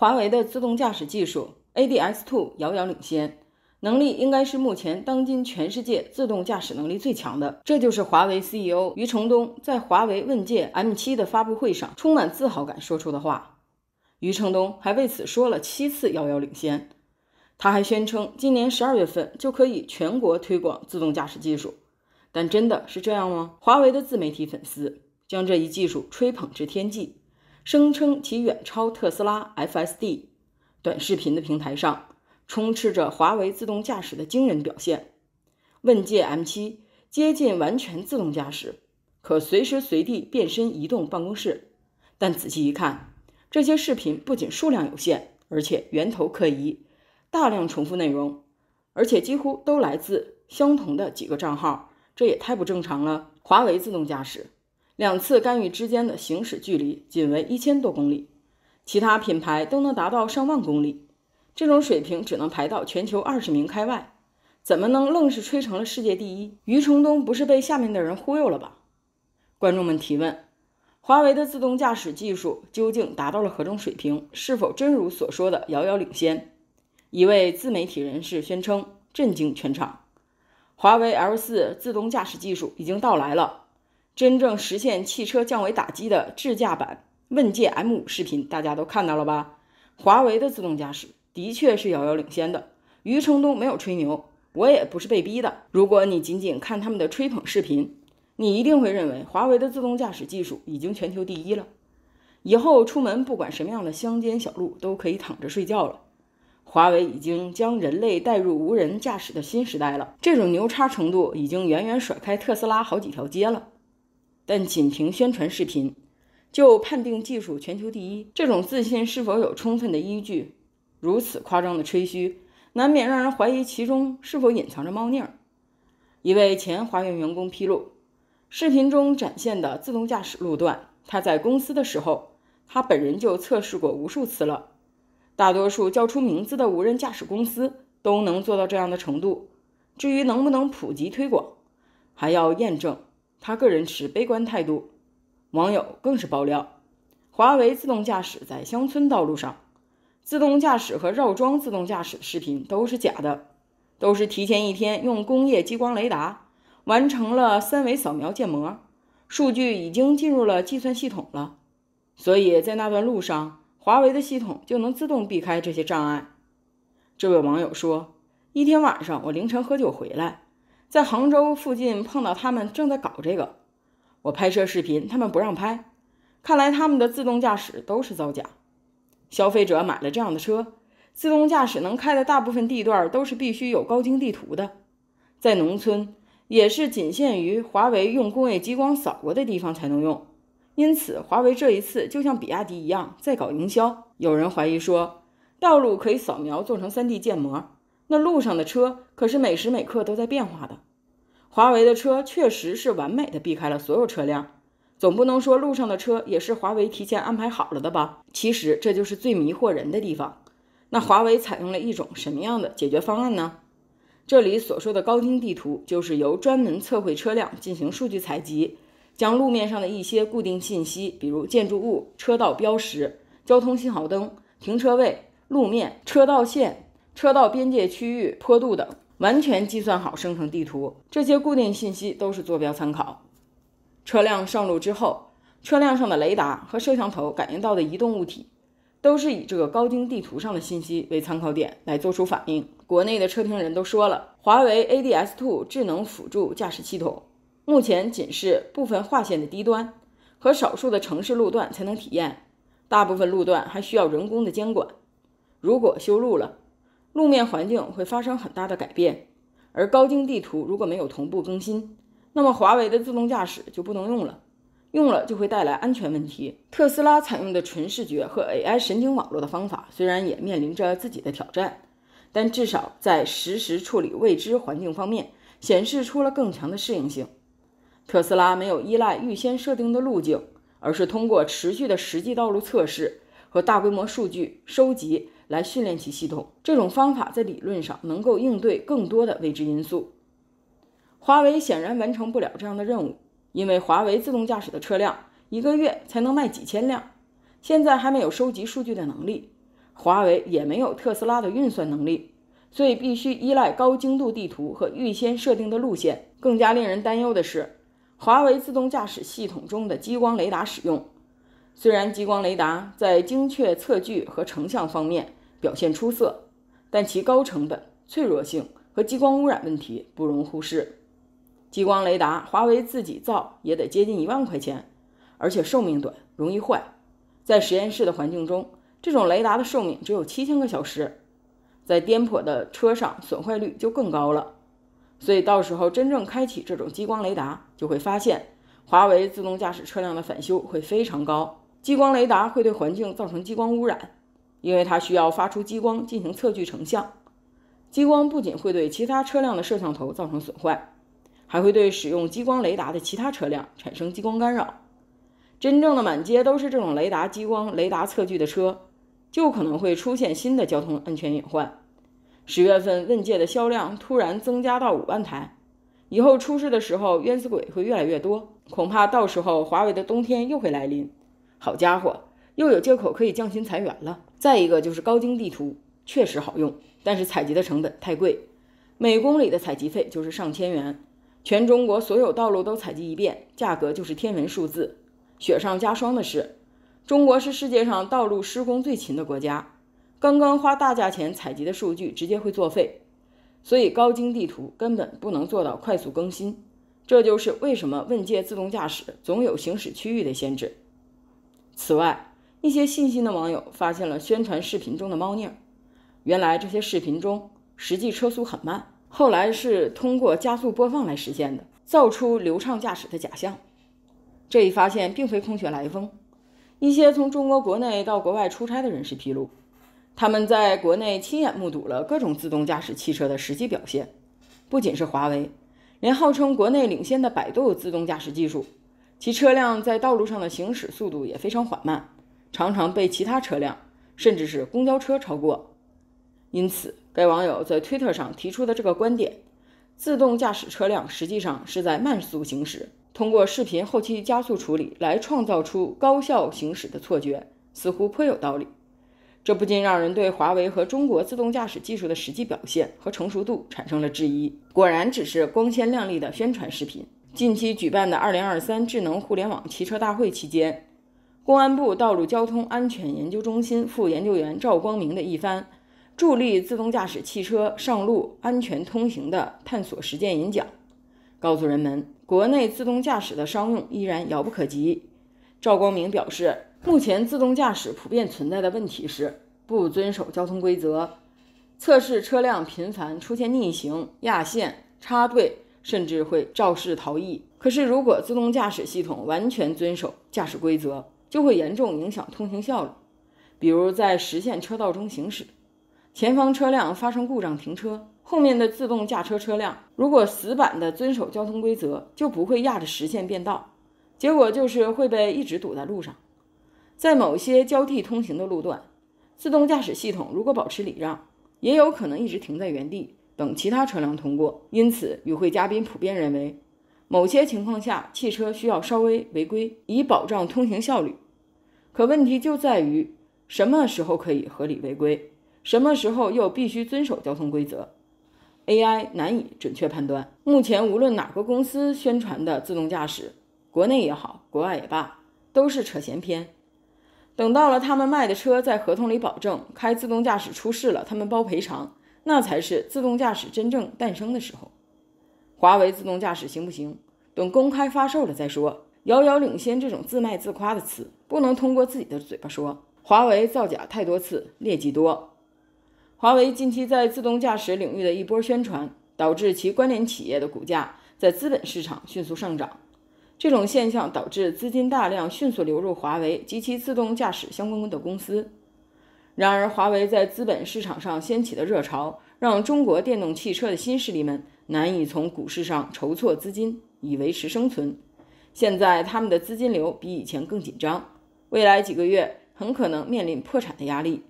华为的自动驾驶技术 ADS Two 遥遥领先，能力应该是目前当今全世界自动驾驶能力最强的。这就是华为 CEO 余承东在华为问界 M7 的发布会上充满自豪感说出的话。余承东还为此说了七次遥遥领先，他还宣称今年十二月份就可以全国推广自动驾驶技术，但真的是这样吗？华为的自媒体粉丝将这一技术吹捧至天际。声称其远超特斯拉 FSD，短视频的平台上充斥着华为自动驾驶的惊人表现。问界 M7 接近完全自动驾驶，可随时随地变身移动办公室。但仔细一看，这些视频不仅数量有限，而且源头可疑，大量重复内容，而且几乎都来自相同的几个账号，这也太不正常了。华为自动驾驶。两次干预之间的行驶距离仅为一千多公里，其他品牌都能达到上万公里，这种水平只能排到全球二十名开外，怎么能愣是吹成了世界第一？余承东不是被下面的人忽悠了吧？观众们提问：华为的自动驾驶技术究竟达到了何种水平？是否真如所说的遥遥领先？一位自媒体人士宣称，震惊全场：华为 L4 自动驾驶技术已经到来了。真正实现汽车降维打击的智驾版问界 M5 视频，大家都看到了吧？华为的自动驾驶的确是遥遥领先的。余承东没有吹牛，我也不是被逼的。如果你仅仅看他们的吹捧视频，你一定会认为华为的自动驾驶技术已经全球第一了。以后出门不管什么样的乡间小路都可以躺着睡觉了。华为已经将人类带入无人驾驶的新时代了，这种牛叉程度已经远远甩开特斯拉好几条街了。但仅凭宣传视频就判定技术全球第一，这种自信是否有充分的依据？如此夸张的吹嘘，难免让人怀疑其中是否隐藏着猫腻儿。一位前华远员工披露，视频中展现的自动驾驶路段，他在公司的时候，他本人就测试过无数次了。大多数叫出名字的无人驾驶公司都能做到这样的程度，至于能不能普及推广，还要验证。他个人持悲观态度，网友更是爆料：华为自动驾驶在乡村道路上，自动驾驶和绕桩自动驾驶的视频都是假的，都是提前一天用工业激光雷达完成了三维扫描建模，数据已经进入了计算系统了，所以在那段路上，华为的系统就能自动避开这些障碍。这位网友说：一天晚上，我凌晨喝酒回来。在杭州附近碰到他们正在搞这个，我拍摄视频，他们不让拍。看来他们的自动驾驶都是造假，消费者买了这样的车，自动驾驶能开的大部分地段都是必须有高精地图的，在农村也是仅限于华为用工业激光扫过的地方才能用。因此，华为这一次就像比亚迪一样在搞营销。有人怀疑说，道路可以扫描做成 3D 建模。那路上的车可是每时每刻都在变化的，华为的车确实是完美的避开了所有车辆，总不能说路上的车也是华为提前安排好了的吧？其实这就是最迷惑人的地方。那华为采用了一种什么样的解决方案呢？这里所说的高精地图，就是由专门测绘车辆进行数据采集，将路面上的一些固定信息，比如建筑物、车道标识、交通信号灯、停车位、路面、车道线。车道边界、区域、坡度等，完全计算好生成地图，这些固定信息都是坐标参考。车辆上路之后，车辆上的雷达和摄像头感应到的移动物体，都是以这个高精地图上的信息为参考点来做出反应。国内的车评人都说了，华为 ADS 2智能辅助驾驶系统目前仅是部分划线的低端和少数的城市路段才能体验，大部分路段还需要人工的监管。如果修路了。路面环境会发生很大的改变，而高精地图如果没有同步更新，那么华为的自动驾驶就不能用了，用了就会带来安全问题。特斯拉采用的纯视觉和 AI 神经网络的方法虽然也面临着自己的挑战，但至少在实时处理未知环境方面显示出了更强的适应性。特斯拉没有依赖预先设定的路径，而是通过持续的实际道路测试和大规模数据收集。来训练其系统，这种方法在理论上能够应对更多的未知因素。华为显然完成不了这样的任务，因为华为自动驾驶的车辆一个月才能卖几千辆，现在还没有收集数据的能力。华为也没有特斯拉的运算能力，所以必须依赖高精度地图和预先设定的路线。更加令人担忧的是，华为自动驾驶系统中的激光雷达使用，虽然激光雷达在精确测距和成像方面，表现出色，但其高成本、脆弱性和激光污染问题不容忽视。激光雷达，华为自己造也得接近一万块钱，而且寿命短，容易坏。在实验室的环境中，这种雷达的寿命只有七千个小时，在颠簸的车上，损坏率就更高了。所以，到时候真正开启这种激光雷达，就会发现华为自动驾驶车辆的返修会非常高。激光雷达会对环境造成激光污染。因为它需要发出激光进行测距成像，激光不仅会对其他车辆的摄像头造成损坏，还会对使用激光雷达的其他车辆产生激光干扰。真正的满街都是这种雷达激光雷达测距的车，就可能会出现新的交通安全隐患。十月份问界的销量突然增加到五万台，以后出事的时候冤死鬼会越来越多，恐怕到时候华为的冬天又会来临。好家伙，又有借口可以降薪裁员了。再一个就是高精地图确实好用，但是采集的成本太贵，每公里的采集费就是上千元，全中国所有道路都采集一遍，价格就是天文数字。雪上加霜的是，中国是世界上道路施工最勤的国家，刚刚花大价钱采集的数据直接会作废，所以高精地图根本不能做到快速更新。这就是为什么问界自动驾驶总有行驶区域的限制。此外，一些细心的网友发现了宣传视频中的猫腻儿，原来这些视频中实际车速很慢，后来是通过加速播放来实现的，造出流畅驾驶的假象。这一发现并非空穴来风，一些从中国国内到国外出差的人士披露，他们在国内亲眼目睹了各种自动驾驶汽车的实际表现，不仅是华为，连号称国内领先的百度自动驾驶技术，其车辆在道路上的行驶速度也非常缓慢。常常被其他车辆，甚至是公交车超过，因此该网友在推特上提出的这个观点：自动驾驶车辆实际上是在慢速行驶，通过视频后期加速处理来创造出高效行驶的错觉，似乎颇有道理。这不禁让人对华为和中国自动驾驶技术的实际表现和成熟度产生了质疑。果然，只是光鲜亮丽的宣传视频。近期举办的2023智能互联网汽车大会期间。公安部道路交通安全研究中心副研究员赵光明的一番助力自动驾驶汽车上路安全通行的探索实践演讲，告诉人们，国内自动驾驶的商用依然遥不可及。赵光明表示，目前自动驾驶普遍存在的问题是不遵守交通规则，测试车辆频繁出现逆行、压线、插队，甚至会肇事逃逸。可是，如果自动驾驶系统完全遵守驾驶规则，就会严重影响通行效率。比如在实线车道中行驶，前方车辆发生故障停车，后面的自动驾驶车辆如果死板地遵守交通规则，就不会压着实线变道，结果就是会被一直堵在路上。在某些交替通行的路段，自动驾驶系统如果保持礼让，也有可能一直停在原地等其他车辆通过。因此，与会嘉宾普遍认为。某些情况下，汽车需要稍微违规，以保障通行效率。可问题就在于，什么时候可以合理违规，什么时候又必须遵守交通规则，AI 难以准确判断。目前，无论哪个公司宣传的自动驾驶，国内也好，国外也罢，都是扯闲篇。等到了他们卖的车在合同里保证开自动驾驶出事了，他们包赔偿，那才是自动驾驶真正诞生的时候。华为自动驾驶行不行？等公开发售了再说。遥遥领先这种自卖自夸的词，不能通过自己的嘴巴说。华为造假太多次，劣迹多。华为近期在自动驾驶领域的一波宣传，导致其关联企业的股价在资本市场迅速上涨。这种现象导致资金大量迅速流入华为及其自动驾驶相关的公司。然而，华为在资本市场上掀起的热潮，让中国电动汽车的新势力们。难以从股市上筹措资金以维持生存，现在他们的资金流比以前更紧张，未来几个月很可能面临破产的压力。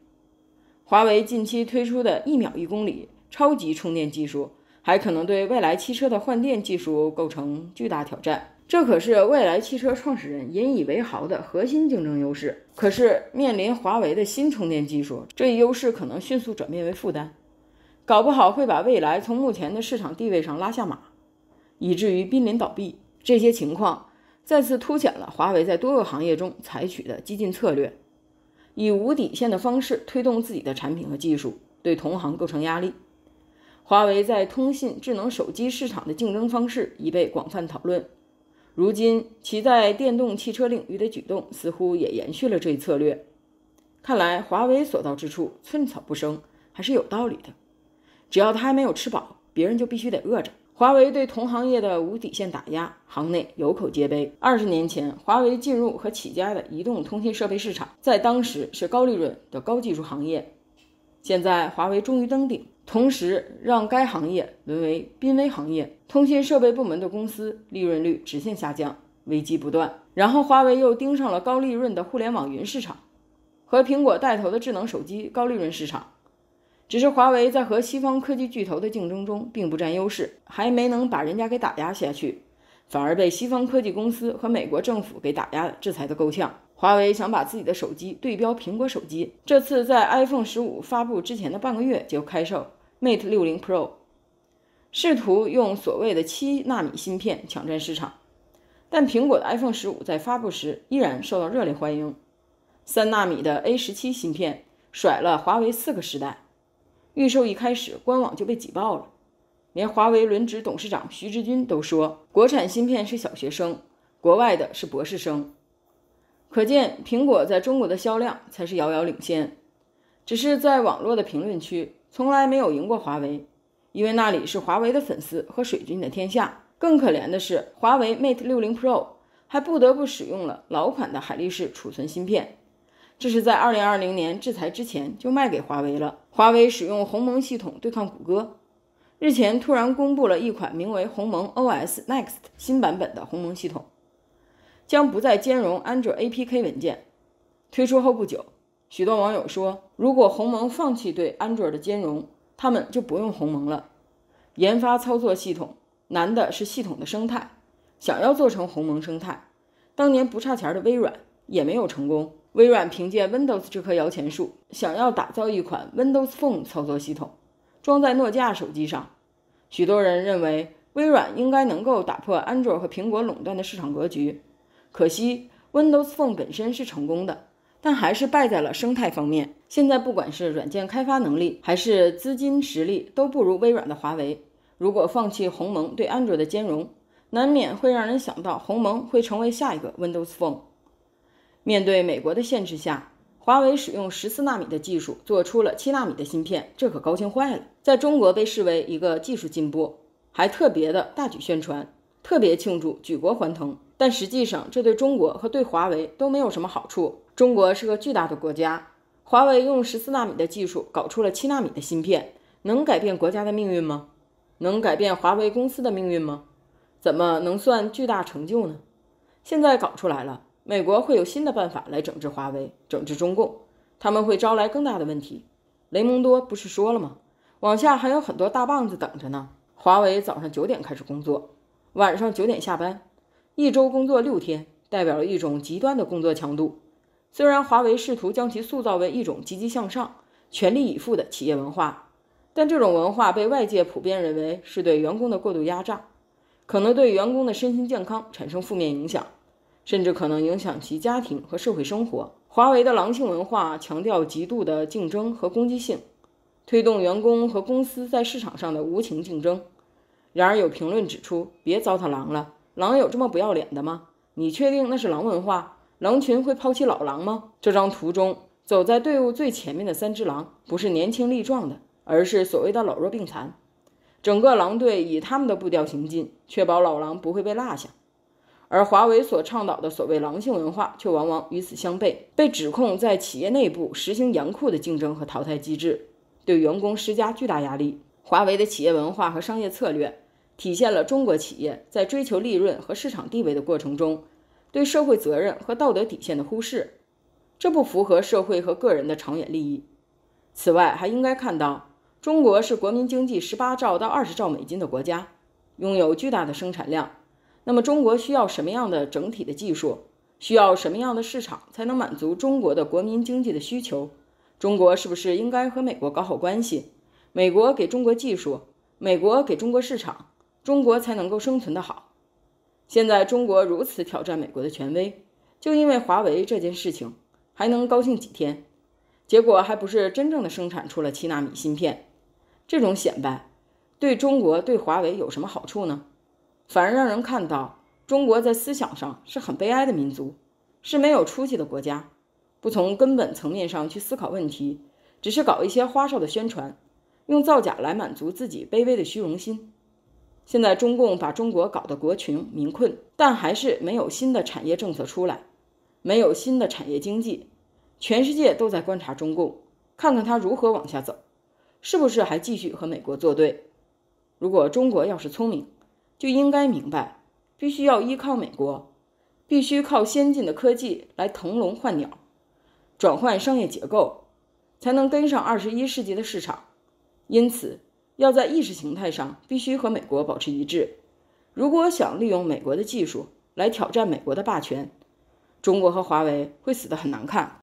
华为近期推出的一秒一公里超级充电技术，还可能对未来汽车的换电技术构成巨大挑战。这可是未来汽车创始人引以为豪的核心竞争优势，可是面临华为的新充电技术，这一优势可能迅速转变为负担。搞不好会把未来从目前的市场地位上拉下马，以至于濒临倒闭。这些情况再次凸显了华为在多个行业中采取的激进策略，以无底线的方式推动自己的产品和技术，对同行构成压力。华为在通信、智能手机市场的竞争方式已被广泛讨论，如今其在电动汽车领域的举动似乎也延续了这一策略。看来，华为所到之处寸草不生还是有道理的。只要他还没有吃饱，别人就必须得饿着。华为对同行业的无底线打压，行内有口皆碑。二十年前，华为进入和起家的移动通信设备市场，在当时是高利润的高技术行业。现在华为终于登顶，同时让该行业沦为濒危行业。通信设备部门的公司利润率直线下降，危机不断。然后华为又盯上了高利润的互联网云市场，和苹果带头的智能手机高利润市场。只是华为在和西方科技巨头的竞争中并不占优势，还没能把人家给打压下去，反而被西方科技公司和美国政府给打压、制裁的够呛。华为想把自己的手机对标苹果手机，这次在 iPhone 十五发布之前的半个月就开售 Mate 六零 Pro，试图用所谓的七纳米芯片抢占市场，但苹果的 iPhone 十五在发布时依然受到热烈欢迎，三纳米的 A 十七芯片甩了华为四个时代。预售一开始，官网就被挤爆了，连华为轮值董事长徐志军都说，国产芯片是小学生，国外的是博士生。可见，苹果在中国的销量才是遥遥领先，只是在网络的评论区，从来没有赢过华为，因为那里是华为的粉丝和水军的天下。更可怜的是，华为 Mate 60 Pro 还不得不使用了老款的海力士储存芯片。这是在二零二零年制裁之前就卖给华为了。华为使用鸿蒙系统对抗谷歌，日前突然公布了一款名为鸿蒙 OS Next 新版本的鸿蒙系统，将不再兼容安卓 APK 文件。推出后不久，许多网友说，如果鸿蒙放弃对安卓的兼容，他们就不用鸿蒙了。研发操作系统难的是系统的生态，想要做成鸿蒙生态，当年不差钱的微软也没有成功。微软凭借 Windows 这棵摇钱树，想要打造一款 Windows Phone 操作系统，装在诺基亚手机上。许多人认为微软应该能够打破安卓和苹果垄断的市场格局。可惜 Windows Phone 本身是成功的，但还是败在了生态方面。现在不管是软件开发能力，还是资金实力，都不如微软的华为。如果放弃鸿蒙对安卓的兼容，难免会让人想到鸿蒙会成为下一个 Windows Phone。面对美国的限制下，华为使用十四纳米的技术做出了七纳米的芯片，这可高兴坏了。在中国被视为一个技术进步，还特别的大举宣传，特别庆祝，举国欢腾。但实际上，这对中国和对华为都没有什么好处。中国是个巨大的国家，华为用十四纳米的技术搞出了七纳米的芯片，能改变国家的命运吗？能改变华为公司的命运吗？怎么能算巨大成就呢？现在搞出来了。美国会有新的办法来整治华为、整治中共，他们会招来更大的问题。雷蒙多不是说了吗？往下还有很多大棒子等着呢。华为早上九点开始工作，晚上九点下班，一周工作六天，代表了一种极端的工作强度。虽然华为试图将其塑造为一种积极向上、全力以赴的企业文化，但这种文化被外界普遍认为是对员工的过度压榨，可能对员工的身心健康产生负面影响。甚至可能影响其家庭和社会生活。华为的狼性文化强调极度的竞争和攻击性，推动员工和公司在市场上的无情竞争。然而，有评论指出：“别糟蹋狼了，狼有这么不要脸的吗？你确定那是狼文化？狼群会抛弃老狼吗？”这张图中，走在队伍最前面的三只狼不是年轻力壮的，而是所谓的老弱病残。整个狼队以他们的步调行进，确保老狼不会被落下。而华为所倡导的所谓“狼性文化”却往往与此相悖，被指控在企业内部实行严酷的竞争和淘汰机制，对员工施加巨大压力。华为的企业文化和商业策略，体现了中国企业在追求利润和市场地位的过程中，对社会责任和道德底线的忽视，这不符合社会和个人的长远利益。此外，还应该看到，中国是国民经济十八兆到二十兆美金的国家，拥有巨大的生产量。那么中国需要什么样的整体的技术？需要什么样的市场才能满足中国的国民经济的需求？中国是不是应该和美国搞好关系？美国给中国技术，美国给中国市场，中国才能够生存的好。现在中国如此挑战美国的权威，就因为华为这件事情，还能高兴几天？结果还不是真正的生产出了七纳米芯片？这种显摆，对中国对华为有什么好处呢？反而让人看到中国在思想上是很悲哀的民族，是没有出息的国家，不从根本层面上去思考问题，只是搞一些花哨的宣传，用造假来满足自己卑微的虚荣心。现在中共把中国搞得国穷民困，但还是没有新的产业政策出来，没有新的产业经济。全世界都在观察中共，看看他如何往下走，是不是还继续和美国作对？如果中国要是聪明，就应该明白，必须要依靠美国，必须靠先进的科技来腾笼换鸟，转换商业结构，才能跟上二十一世纪的市场。因此，要在意识形态上必须和美国保持一致。如果想利用美国的技术来挑战美国的霸权，中国和华为会死得很难看。